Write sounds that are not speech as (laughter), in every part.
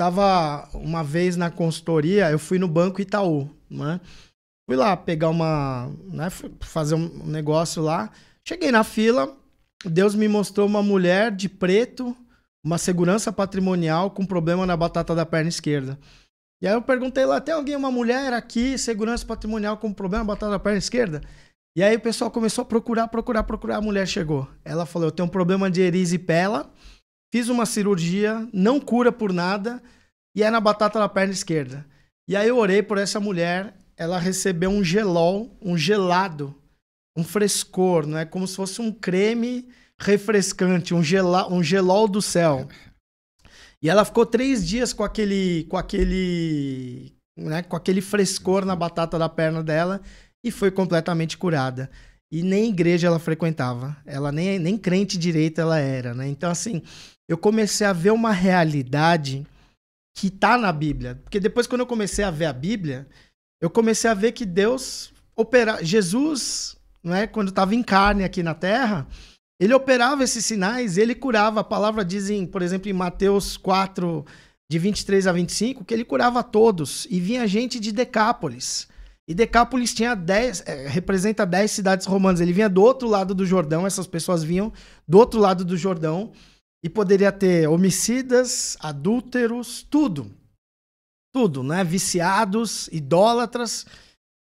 tava uma vez na consultoria, eu fui no Banco Itaú, né? Fui lá pegar uma. Né, fazer um negócio lá. Cheguei na fila, Deus me mostrou uma mulher de preto, uma segurança patrimonial com problema na batata da perna esquerda. E aí eu perguntei lá, tem alguém, uma mulher aqui, segurança patrimonial com problema na batata da perna esquerda? E aí o pessoal começou a procurar, procurar, procurar. A mulher chegou. Ela falou, eu tenho um problema de erisipela, fiz uma cirurgia, não cura por nada, e é na batata da perna esquerda. E aí eu orei por essa mulher, ela recebeu um gelol, um gelado, um frescor, não é como se fosse um creme refrescante, um, gela, um gelol do céu. E ela ficou três dias com aquele, com aquele, né, com aquele frescor na batata da perna dela e foi completamente curada. E nem igreja ela frequentava, ela nem, nem crente direita ela era, né? Então assim, eu comecei a ver uma realidade que tá na Bíblia. Porque depois, quando eu comecei a ver a Bíblia, eu comecei a ver que Deus operava. Jesus, né, quando estava em carne aqui na terra, ele operava esses sinais, ele curava. A palavra diz, em, por exemplo, em Mateus 4, de 23 a 25, que ele curava todos. E vinha gente de Decápolis. E Decápolis tinha dez, é, representa 10 cidades romanas. Ele vinha do outro lado do Jordão, essas pessoas vinham do outro lado do Jordão e poderia ter homicidas, adúlteros, tudo. Tudo, né? Viciados, idólatras.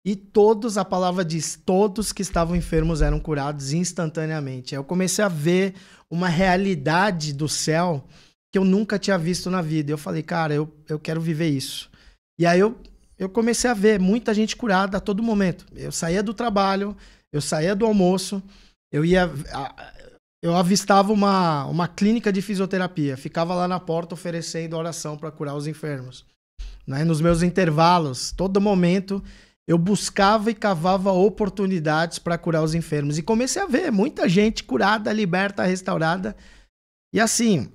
E todos, a palavra diz, todos que estavam enfermos eram curados instantaneamente. Aí eu comecei a ver uma realidade do céu que eu nunca tinha visto na vida. Eu falei, cara, eu, eu quero viver isso. E aí eu, eu comecei a ver muita gente curada a todo momento. Eu saía do trabalho, eu saía do almoço, eu ia eu avistava uma, uma clínica de fisioterapia, ficava lá na porta oferecendo oração para curar os enfermos. Né? Nos meus intervalos, todo momento, eu buscava e cavava oportunidades para curar os enfermos. E comecei a ver muita gente curada, liberta, restaurada. E assim,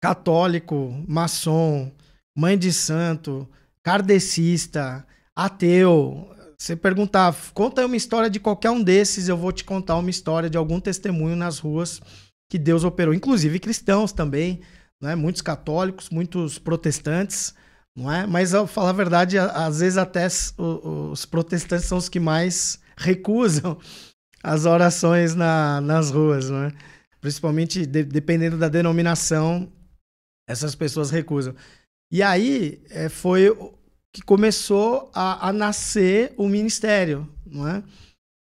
católico, maçom, mãe de santo, kardecista, ateu, você perguntar, conta uma história de qualquer um desses, eu vou te contar uma história de algum testemunho nas ruas que Deus operou, inclusive cristãos também, é, Muitos católicos, muitos protestantes, não é? Mas ao falar a verdade, às vezes até os, os protestantes são os que mais (laughs) recusam as orações na, nas ruas, não é? Principalmente de, dependendo da denominação, essas pessoas recusam. E aí é, foi que começou a, a nascer o ministério, não é?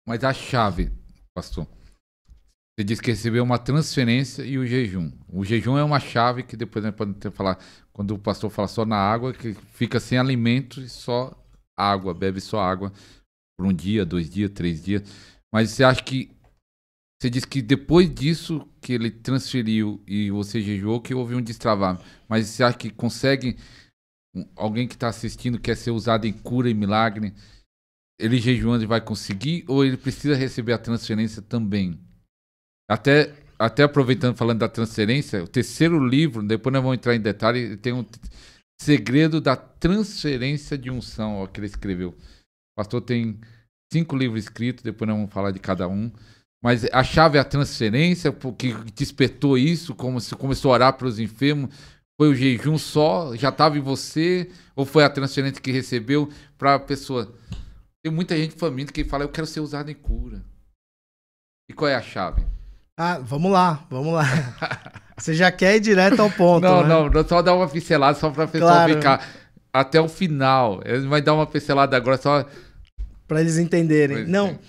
Mas a chave, pastor, você disse que recebeu uma transferência e o jejum. O jejum é uma chave que depois nós podemos falar, quando o pastor fala só na água, que fica sem alimento e só água, bebe só água por um dia, dois dias, três dias. Mas você acha que você disse que depois disso que ele transferiu e você jejuou, que houve um destravar. Mas você acha que consegue alguém que está assistindo quer ser usado em cura e milagre, ele jejuando vai conseguir ou ele precisa receber a transferência também? Até, até aproveitando, falando da transferência, o terceiro livro, depois nós vamos entrar em detalhe, tem um segredo da transferência de unção ó, que ele escreveu. O pastor tem cinco livros escritos, depois nós vamos falar de cada um. Mas a chave é a transferência, porque despertou isso, como se começou a orar para os enfermos, foi o jejum só? Já estava em você? Ou foi a transferência que recebeu para a pessoa? Tem muita gente faminta que fala, eu quero ser usado em cura. E qual é a chave? Ah, vamos lá, vamos lá. (laughs) Você já quer ir direto ao ponto. Não, né? não, só dá uma pincelada só para a pessoa claro. ficar até o final. Ele vai dar uma pincelada agora só para eles entenderem. Eles não. É.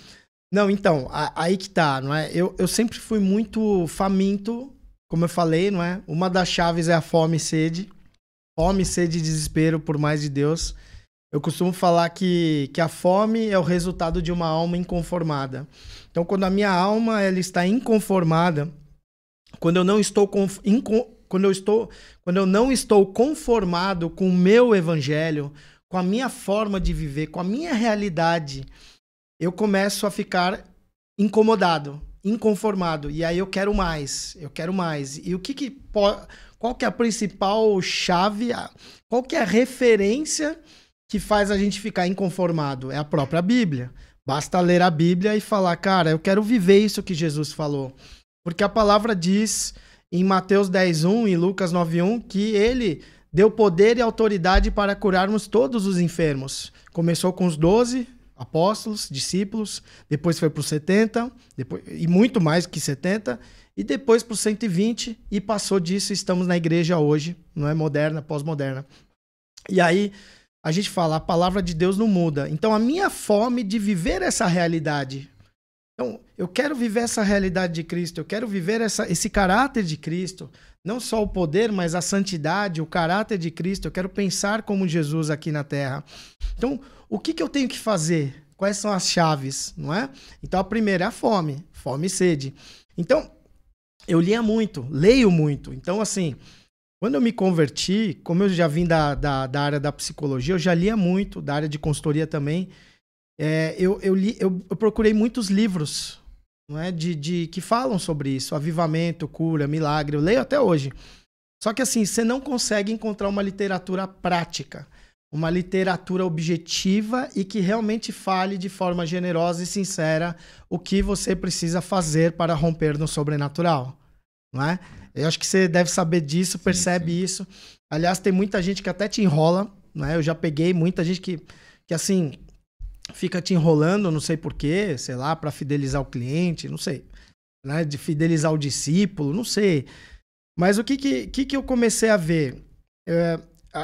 Não, então, aí que tá, não é? Eu, eu sempre fui muito faminto como eu falei, não é? Uma das chaves é a fome e sede. Fome, sede e desespero por mais de Deus. Eu costumo falar que, que a fome é o resultado de uma alma inconformada. Então, quando a minha alma ela está inconformada, quando eu não estou quando eu estou quando eu não estou conformado com o meu evangelho, com a minha forma de viver, com a minha realidade, eu começo a ficar incomodado inconformado. E aí eu quero mais, eu quero mais. E o que que qual que é a principal chave, qual que é a referência que faz a gente ficar inconformado? É a própria Bíblia. Basta ler a Bíblia e falar, cara, eu quero viver isso que Jesus falou. Porque a palavra diz em Mateus 10:1 e Lucas 9:1 que ele deu poder e autoridade para curarmos todos os enfermos. Começou com os doze, apóstolos, discípulos, depois foi para os 70, depois, e muito mais que 70, e depois para os 120, e passou disso, estamos na igreja hoje, não é moderna, pós-moderna. E aí a gente fala, a palavra de Deus não muda. Então a minha fome de viver essa realidade. Então, eu quero viver essa realidade de Cristo, eu quero viver essa, esse caráter de Cristo, não só o poder, mas a santidade, o caráter de Cristo. Eu quero pensar como Jesus aqui na Terra. Então, o que, que eu tenho que fazer? Quais são as chaves, não é? Então, a primeira é a fome, fome e sede. Então, eu lia muito, leio muito. Então, assim, quando eu me converti, como eu já vim da, da, da área da psicologia, eu já lia muito, da área de consultoria também. É, eu, eu, li, eu, eu procurei muitos livros não é? De, de que falam sobre isso, avivamento, cura, milagre. Eu leio até hoje. Só que assim, você não consegue encontrar uma literatura prática, uma literatura objetiva e que realmente fale de forma generosa e sincera o que você precisa fazer para romper no sobrenatural, não é? Eu acho que você deve saber disso, percebe sim, isso. Aliás, tem muita gente que até te enrola, né? Eu já peguei muita gente que, que assim, fica te enrolando, não sei porquê, sei lá, para fidelizar o cliente, não sei. Né? De fidelizar o discípulo, não sei. Mas o que, que, que, que eu comecei a ver? É,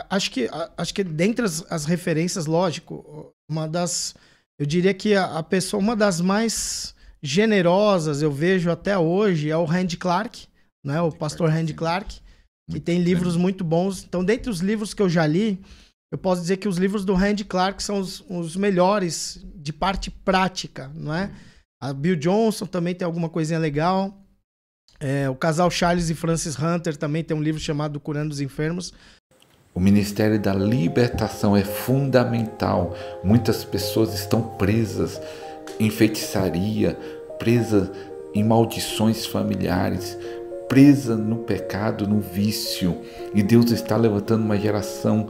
acho, que, acho que dentre as, as, referências, lógico, uma das. Eu diria que a, a, pessoa, uma das mais generosas eu vejo até hoje é o Randy Clark, né? o pastor Randy Clark, que tem livros muito bons. Então, dentre os livros que eu já li, eu posso dizer que os livros do Randy Clark são os, os melhores de parte prática, não é? A Bill Johnson também tem alguma coisinha legal. É, o casal Charles e Francis Hunter também tem um livro chamado Curando os Enfermos. O Ministério da Libertação é fundamental. Muitas pessoas estão presas em feitiçaria, presas em maldições familiares, presas no pecado, no vício. E Deus está levantando uma geração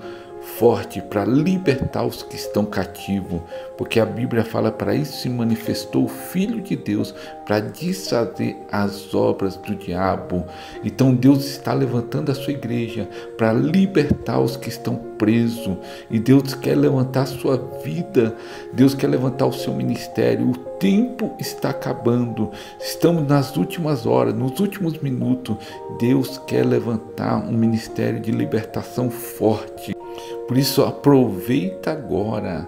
forte para libertar os que estão cativos, porque a Bíblia fala para isso se manifestou o Filho de Deus para desfazer as obras do diabo. Então Deus está levantando a sua igreja para libertar os que estão presos e Deus quer levantar a sua vida, Deus quer levantar o seu ministério. O tempo está acabando, estamos nas últimas horas, nos últimos minutos. Deus quer levantar um ministério de libertação forte. Por isso, aproveita agora,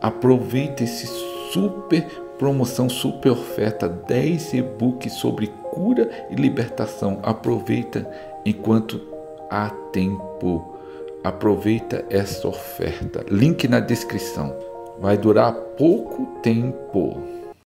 aproveita esse super promoção, super oferta, 10 e-books sobre cura e libertação. Aproveita enquanto há tempo. Aproveita essa oferta. Link na descrição. Vai durar pouco tempo.